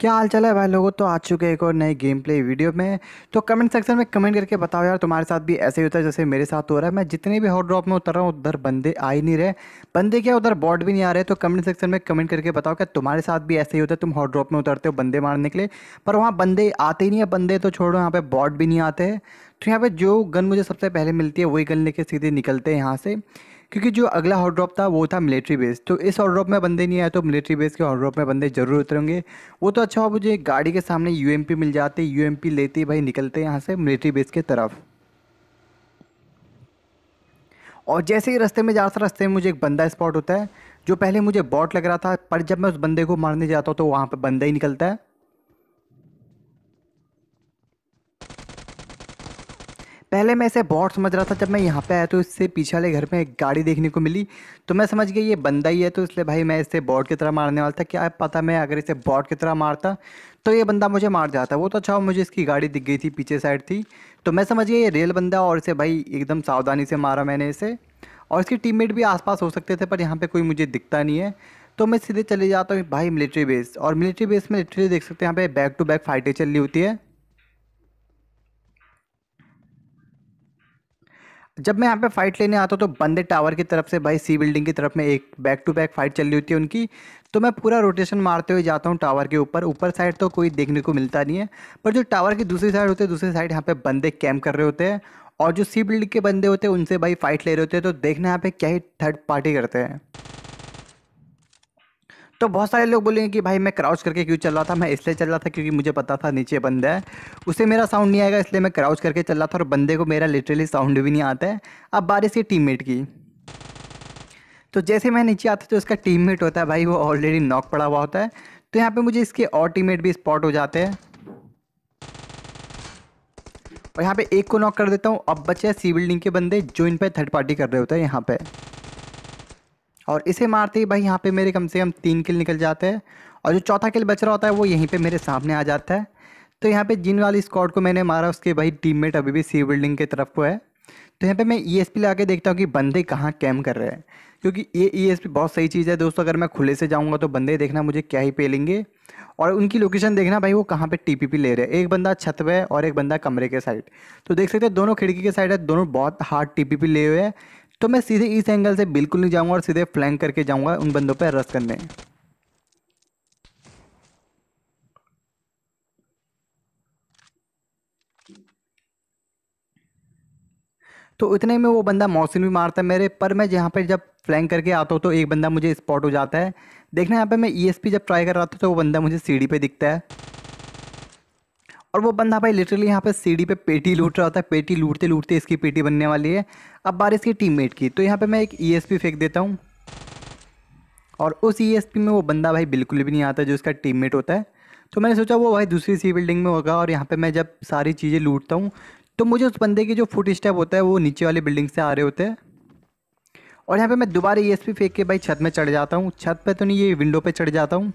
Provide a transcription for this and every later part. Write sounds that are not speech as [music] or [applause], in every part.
क्या हाल चाल है भाई लोगों तो आ चुके हैं एक और नए गेम प्ले वीडियो में तो कमेंट सेक्शन में कमेंट करके बताओ यार तुम्हारे साथ भी ऐसे ही होता है जैसे मेरे साथ हो रहा है मैं जितने भी हॉट ड्रॉप में उतर रहा हूँ उधर बंदे आ ही नहीं रहे बंदे क्या उधर बॉट भी नहीं आ रहे तो कमेंट सेक्शन में कमेंट करके बताओ क्या तुम्हारे साथ भी ऐसे ही होता है तुम हॉट ड्रॉप में उतरते हो बंदे मारने के लिए पर वहाँ बंदे आते ही नहीं है बंदे तो छोड़ो यहाँ पर बॉट भी नहीं आते तो यहाँ पर जो गन मुझे सबसे पहले मिलती है वही गन लेके सीधे निकलते हैं यहाँ से क्योंकि जो अगला हॉट ड्रॉप था वो था मिलिट्री बेस तो इस हॉट ड्रॉप में बंदे नहीं आए तो मिलिट्री बेस के हॉट ड्रॉप में बंदे ज़रूर उतरेंगे वो तो अच्छा हो मुझे गाड़ी के सामने यू मिल जाते यू लेते भाई निकलते यहाँ से मिलिट्री बेस के तरफ और जैसे ही रस्ते में जा रहा रास्ते में मुझे एक बंदा स्पॉट होता है जो पहले मुझे बॉट लग रहा था पर जब मैं उस बंदे को मारने जाता हूँ तो वहाँ पर बंदा ही निकलता है पहले मैं इसे बहुत समझ रहा था जब मैं यहाँ पे आया तो इससे पीछे वाले घर में एक गाड़ी देखने को मिली तो मैं समझ गया ये बंदा ही है तो इसलिए भाई मैं इसे बॉट की तरह मारने वाला था क्या पता मैं अगर इसे बॉट की तरह मारता तो ये बंदा मुझे मार जाता वो तो अच्छा मुझे इसकी गाड़ी दिख गई थी पीछे साइड थी तो मैं समझ गया ये रेल बंदा और इसे भाई एकदम सावधानी से मारा मैंने इसे और इसके मेट भी आस हो सकते थे पर यहाँ पर कोई मुझे दिखता नहीं है तो मैं सीधे चले जाता हूँ भाई मिलिट्री बेस और मिलिट्री बेस में लिटरी देख सकते हैं यहाँ पे बैक टू बैक फाइटें चल रही होती है जब मैं यहाँ पे फाइट लेने आता तो बंदे टावर की तरफ से भाई सी बिल्डिंग की तरफ में एक बैक टू बैक फाइट चल रही होती है उनकी तो मैं पूरा रोटेशन मारते हुए जाता हूँ टावर के ऊपर ऊपर साइड तो कोई देखने को मिलता नहीं है पर जो टावर की दूसरी साइड होती है दूसरी साइड यहाँ पे बंदे कैम्प कर रहे होते हैं और जो सी बिल्डिंग के बंदे होते हैं उनसे भाई फाइट ले रहे होते हैं तो देखना यहाँ पे क्या ही थर्ड पार्टी करते हैं तो बहुत सारे लोग बोलेंगे कि भाई मैं क्राउच करके क्यों चल रहा था मैं इसलिए चल रहा था क्योंकि मुझे पता था नीचे बंदा है उसे मेरा साउंड नहीं आएगा इसलिए मैं क्राउच करके चल रहा था और बंदे को मेरा लिटरली साउंड भी नहीं आता है अब बारिश की मेट की तो जैसे मैं नीचे आता तो टीम मेट होता है भाई वो ऑलरेडी नॉक पड़ा हुआ होता है तो यहाँ पर मुझे इसके और मेट भी स्पॉट हो जाते हैं और यहाँ पे एक को नॉक कर देता हूँ अब बचे सी बिल्डिंग के बंदे जो इन पर थर्ड पार्टी कर रहे होते हैं यहाँ पे और इसे मारते ही भाई यहाँ पे मेरे कम से कम तीन किल निकल जाते हैं और जो चौथा किल बच रहा होता है वो यहीं पे मेरे सामने आ जाता है तो यहाँ पे जिन वाली स्क्वाड को मैंने मारा उसके भाई टीममेट अभी भी सी बिल्डिंग की तरफ को है तो यहाँ पे मैं ई एस पी के देखता हूँ कि बंदे कहाँ कैम कर रहे हैं क्योंकि ये ई एस पी बहुत सही चीज़ है दोस्तों अगर मैं खुले से जाऊँगा तो बंदे देखना मुझे क्या ही पे लेंगे और उनकी लोकेशन देखना भाई वो कहाँ पे टीपीपी ले रहे हैं एक बंदा छत पे है और एक बंदा कमरे के साइड तो देख सकते हैं दोनों खिड़की के साइड है दोनों बहुत हार्ड टीपीपी ले हुए हैं तो मैं सीधे इस एंगल से बिल्कुल नहीं जाऊंगा और सीधे फ्लैंक करके जाऊंगा उन बंदों पर रस करने तो इतने में वो बंदा मौसिन भी मारता है मेरे पर मैं जहाँ पे जब फ्लैंक करके आता हूँ तो एक बंदा मुझे स्पॉट हो जाता है देखना यहाँ पे मैं ई e जब ट्राई कर रहा था तो वो बंदा मुझे सीढ़ी पे दिखता है और वो बंदा भाई लिटरली यहाँ पे सीढ़ी पे पेटी लूट रहा होता है पेटी लूटते लूटते इसकी पेटी बनने वाली है अब की टीम टीममेट की तो यहाँ पे मैं एक ईएसपी e फेंक देता हूँ और उस ईएसपी e में वो बंदा भाई बिल्कुल भी नहीं आता जो इसका टीममेट होता है तो मैंने सोचा वो भाई दूसरी सी बिल्डिंग में होगा और यहाँ पर मैं जब सारी चीज़ें लूटता हूँ तो मुझे उस बंदे की जो फुट स्टेप होता है वो नीचे वाली बिल्डिंग से आ रहे होते हैं और यहाँ पे मैं दोबारा ई e एस फेंक के भाई छत में चढ़ जाता हूँ छत पे तो नहीं ये विंडो पे चढ़ जाता हूँ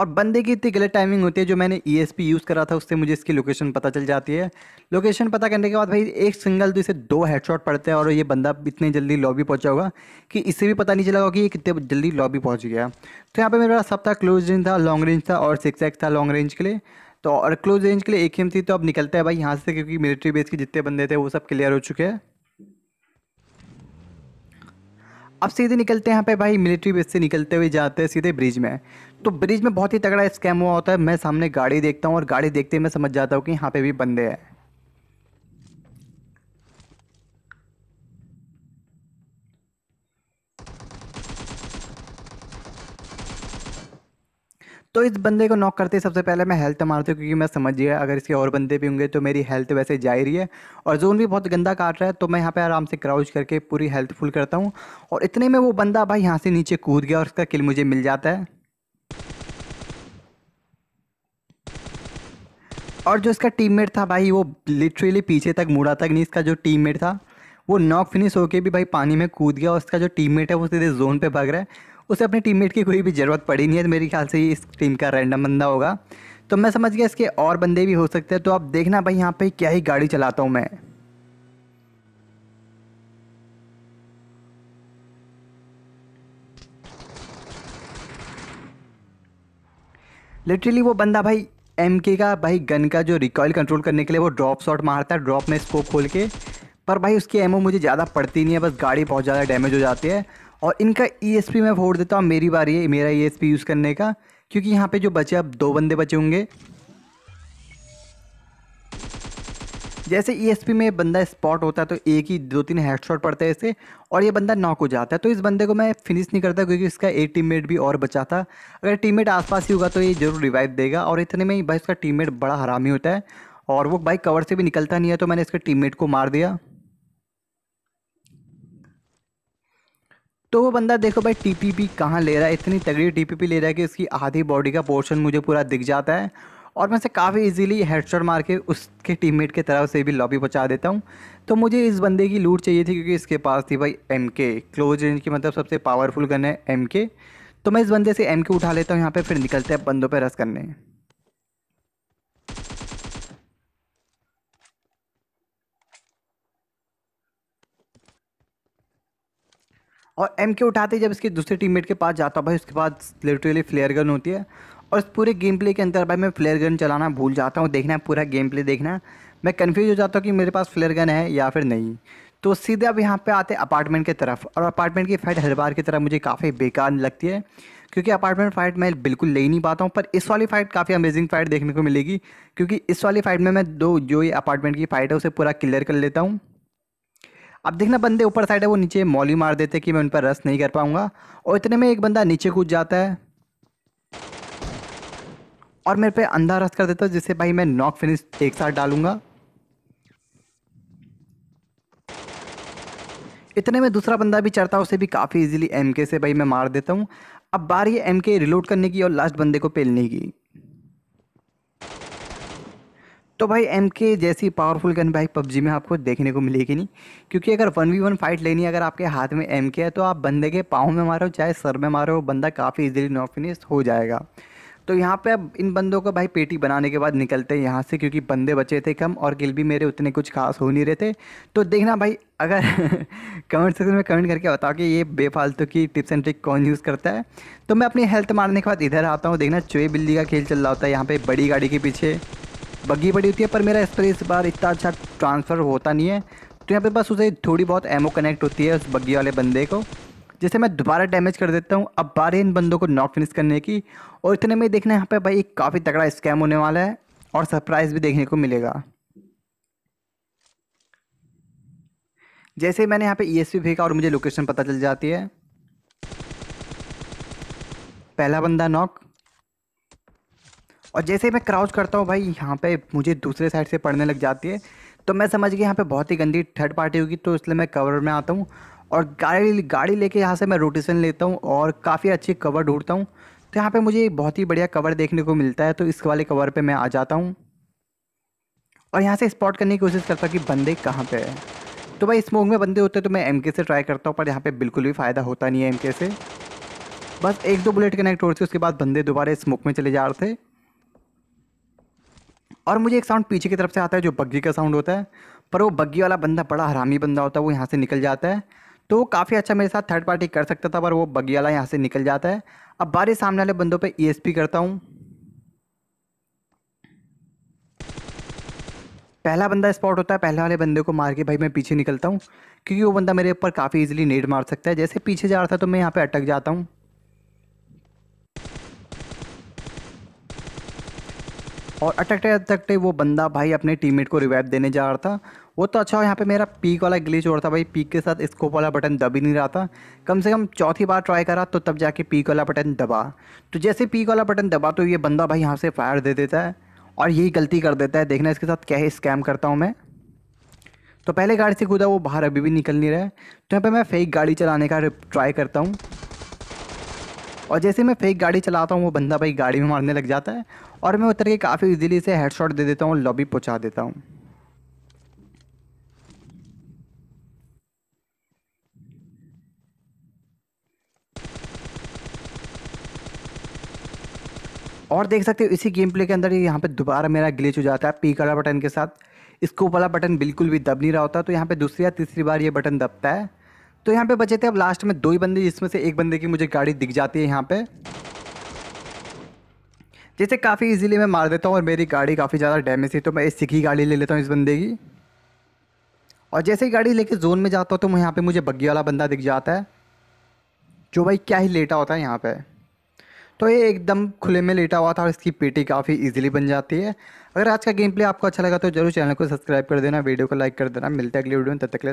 और बंदे की इतनी गलत टाइमिंग होती है जो मैंने ई e यूज़ करा था उससे मुझे इसकी लोकेशन पता चल जाती है लोकेशन पता करने के बाद भाई एक सिंगल तो इसे दो हेडशॉट पड़ते हैं और ये बंदा इतने जल्दी लॉबी पहुंचा होगा कि इससे भी पता नहीं चला होगा कि ये कितने जल्दी लॉबी पहुंच गया तो यहाँ पर मेरा सब था क्लोज रेंज था लॉन्ग रेंज था और सिक्स एक्स था लॉन्ग रेंज के लिए तो और क्लोज रेंज के लिए एक एम थी तो अब निकलता है भाई यहाँ से क्योंकि मिलिट्री बेस के जितने बंदे थे वो सब क्लियर हो चुके हैं अब सीधे निकलते हैं यहाँ पे भाई मिलिट्री बेस से निकलते हुए जाते हैं सीधे ब्रिज में तो ब्रिज में बहुत ही तगड़ा स्कैम हुआ होता है मैं सामने गाड़ी देखता हूँ और गाड़ी देखते ही मैं समझ जाता हूँ कि यहाँ पे भी बंदे हैं तो इस बंदे को नॉक करते सबसे पहले मैं हेल्थ मारती हूँ क्योंकि मैं समझ गया अगर इसके और बंदे भी होंगे तो मेरी हेल्थ वैसे जा ही रही है और जोन भी बहुत गंदा काट रहा है तो मैं यहाँ पे आराम से क्राउच करके पूरी हेल्थ फुल करता हूँ और इतने में वो बंदा भाई यहाँ से नीचे कूद गया और उसका किल मुझे मिल जाता है और जो इसका टीममेट था भाई वो लिटरली पीछे तक मुड़ा तक नहीं इसका जो टीममेट था वो नॉक फिनिश होके भी भाई पानी में कूद गया और उसका जो टीममेट है वो सीधे जोन पे भाग रहा है उसे अपने टीममेट की कोई भी ज़रूरत पड़ी नहीं है मेरे ख्याल से इस टीम का रैंडम बंदा होगा तो मैं समझ गया इसके और बंदे भी हो सकते हैं तो आप देखना भाई यहाँ पे क्या ही गाड़ी चलाता हूँ मैं लिटरली वो बंदा भाई एम के का भाई गन का जो रिकॉयल कंट्रोल करने के लिए वो ड्रॉप शॉट मारता है ड्रॉप में स्कोप खोल के पर भाई उसकी एमओ मुझे ज़्यादा पड़ती नहीं है बस गाड़ी बहुत ज़्यादा डैमेज हो जाती है और इनका ई एस पी मैं फोड़ देता हूँ मेरी बारी है मेरा ई एस पी यूज़ करने का क्योंकि यहाँ पे जो बचे अब दो बंदे बचे होंगे जैसे ई e में बंदा स्पॉट होता है तो एक ही दो तीन हेडशॉट पड़ता है इसे और ये बंदा नॉक हो जाता है तो इस बंदे को मैं फिनिश नहीं करता क्योंकि इसका एक टीममेट भी और बचा था अगर टीममेट आसपास ही होगा तो ये जरूर रिवाइव देगा और इतने में ही भाई इसका टीममेट बड़ा हरामी होता है और वो भाई कवर से भी निकलता नहीं है तो मैंने इसके टीममेट को मार दिया तो वो बंदा देखो भाई टीपीपी कहाँ ले रहा है इतनी तगड़ी टीपीपी ले रहा है कि उसकी आधी बॉडी का पोर्शन मुझे पूरा दिख जाता है और मैं से काफ़ी इजीली हेडशॉट मार के उसके टीममेट के तरफ से भी लॉबी पहुंचा देता हूँ तो मुझे इस बंदे की लूट चाहिए थी क्योंकि इसके पास थी भाई एम के क्लोज रेंज की मतलब सबसे पावरफुल गन है एम के तो मैं इस बंदे से एम के उठा लेता हूँ यहाँ पर फिर निकलते हैं बंदों पर रस करने और एम के उठाते जब इसके दूसरे टीममेट के पास जाता भाई उसके पास लिटरली फ्लेयर गन होती है और इस पूरे गेम प्ले के अंदर भाई मैं फ्लेयर गन चलाना भूल जाता हूँ देखना है पूरा गेम प्ले देखना मैं कन्फ्यूज हो जाता हूँ कि मेरे पास फ्लेयर गन है या फिर नहीं तो सीधे अब यहाँ पे आते हैं अपार्टमेंट की तरफ और अपार्टमेंट की फाइट हर बार की तरह मुझे काफ़ी बेकार लगती है क्योंकि अपार्टमेंट फाइट मैं बिल्कुल ले ही नहीं पाता हूँ पर इस वाली फाइट काफ़ी अमेजिंग फाइट देखने को मिलेगी क्योंकि इस वाली फाइट में मैं दो जो ये अपार्टमेंट की फाइट है उसे पूरा क्लियर कर लेता हूँ अब देखना बंदे ऊपर साइड है वो नीचे मॉली मार देते कि मैं उन पर रस नहीं कर पाऊँगा और इतने में एक बंदा नीचे कूद जाता है और मेरे पे अंधा रस कर देता जिससे भाई मैं नॉक फिनिश एक साथ डालूंगा इतने में दूसरा बंदा भी चढ़ता उसे भी काफ़ी इजीली एम के से भाई मैं मार देता हूँ अब बार ये एम के रिलोड करने की और लास्ट बंदे को पेलने की तो भाई एम के जैसी पावरफुल गन भाई पबजी में आपको देखने को मिलेगी नहीं क्योंकि अगर वन वी वन फाइट लेनी है अगर आपके हाथ में एम के है तो आप बंदे के पाँव में मारो चाहे सर में मारो बंदा काफ़ी इजीली नॉक फिनिश हो जाएगा तो यहाँ पे अब इन बंदों को भाई पेटी बनाने के बाद निकलते हैं यहाँ से क्योंकि बंदे बचे थे कम और गिल भी मेरे उतने कुछ खास हो नहीं रहे थे तो देखना भाई अगर कमेंट [laughs] सेक्शन में कमेंट करके बताओ कि ये बेफालतू की टिप्स एंड ट्रिक कौन यूज़ करता है तो मैं अपनी हेल्थ मारने के बाद इधर आता हूँ देखना चुहे बिल्ली का खेल चल रहा होता है यहाँ पर बड़ी गाड़ी के पीछे बग्गी बड़ी होती है पर मेरा स्प्रे इस बार इतना अच्छा ट्रांसफ़र होता नहीं है तो यहाँ पर बस उसे थोड़ी बहुत एमो कनेक्ट होती है उस बग्गी वाले बंदे को जैसे मैं दोबारा डैमेज कर देता हूँ अब बारे इन बंदों को नॉक फिनिश करने की और इतने में देखना यहाँ पे भाई एक काफ़ी तगड़ा स्कैम होने वाला है और सरप्राइज भी देखने को मिलेगा जैसे मैंने यहाँ पे ई e फेंका और मुझे लोकेशन पता चल जाती है पहला बंदा नॉक और जैसे ही मैं क्राउच करता हूँ भाई यहाँ पे मुझे दूसरे साइड से पड़ने लग जाती है तो मैं समझ गया यहाँ पे बहुत ही गंदी थर्ड पार्टी होगी तो इसलिए मैं कवर में आता हूँ और गाड़ी गाड़ी लेके यहाँ से मैं रोटेशन लेता हूँ और काफ़ी अच्छे कवर ढूंढता हूँ तो यहाँ पे मुझे एक बहुत ही बढ़िया कवर देखने को मिलता है तो इस वाले कवर पे मैं आ जाता हूँ और यहाँ से स्पॉट करने की कोशिश करता हूँ कि बंदे कहाँ पे है तो भाई स्मोक में बंदे होते तो मैं एम से ट्राई करता हूँ पर यहाँ पर बिल्कुल भी फ़ायदा होता नहीं है एम से बस एक दो बुलेट कनेक्ट हो रही थी उसके बाद बंदे दोबारा स्मोक में चले जा रहे थे और मुझे एक साउंड पीछे की तरफ से आता है जो बग्गी का साउंड होता है पर वो बग्गी वाला बंदा बड़ा हरामी बंदा होता है वो यहाँ से निकल जाता है तो वो काफ़ी अच्छा मेरे साथ थर्ड पार्टी कर सकता था पर वो बगियाला यहाँ से निकल जाता है अब बारी सामने वाले बंदों पे ईएसपी e करता हूँ पहला बंदा स्पॉट होता है पहले वाले बंदे को मार के भाई मैं पीछे निकलता हूँ क्योंकि वो बंदा मेरे ऊपर काफ़ी इजीली नेट मार सकता है जैसे पीछे जा रहा था तो मैं यहाँ पे अटक जाता हूँ और अटकते अटकते वो बंदा भाई अपने टीममेट को रिवाइव देने जा रहा था वो तो अच्छा यहाँ पे मेरा पीक वाला ग्लिच हो रहा था भाई पीक के साथ स्कोप वाला बटन दब ही नहीं रहा था कम से कम चौथी बार ट्राई करा तो तब जाके पीक वाला बटन दबा तो जैसे पीक वाला बटन दबा तो ये बंदा भाई यहाँ से फायर दे देता है और यही गलती कर देता है देखना इसके साथ क्या है स्कैम करता हूँ मैं तो पहले गाड़ी से कूदा वो बाहर अभी भी निकल नहीं रहा है तो यहाँ पर मैं फेक गाड़ी चलाने का ट्राई करता हूँ और जैसे मैं फेक गाड़ी चलाता हूँ वो बंदा भाई गाड़ी में मारने लग जाता है और मैं उतर के काफ़ी ईजिली से हेडशॉट दे देता हूँ लॉबी पहुँचा देता हूँ और देख सकते हो इसी गेम प्ले के अंदर यहाँ पे दोबारा मेरा ग्लिच हो जाता है पीक वाला बटन के साथ इसको वाला बटन बिल्कुल भी दब नहीं रहा होता तो यहाँ पे दूसरी या तीसरी बार ये बटन दबता है तो यहाँ पे बचे थे अब लास्ट में दो ही बंदे जिसमें से एक बंदे की मुझे गाड़ी दिख जाती है यहाँ पे जैसे काफ़ी इजीली मैं मार देता हूँ और मेरी गाड़ी काफ़ी ज़्यादा डैमेज थी तो मैं सीखी गाड़ी ले लेता हूँ इस बंदे की और जैसे ही गाड़ी लेके जोन में जाता हूँ तो यहाँ पे मुझे बग्गी वाला बंदा दिख जाता है जो भाई क्या ही लेटा होता है यहाँ पे तो ये एकदम खुले में लेटा हुआ था और इसकी पेटी काफ़ी ईजिली बन जाती है अगर आज का गेम प्ले आपको अच्छा लगा तो जरूर चैनल को सब्सक्राइब कर देना वीडियो को लाइक कर देना मिलते हैं अगले वीडियो में तब तक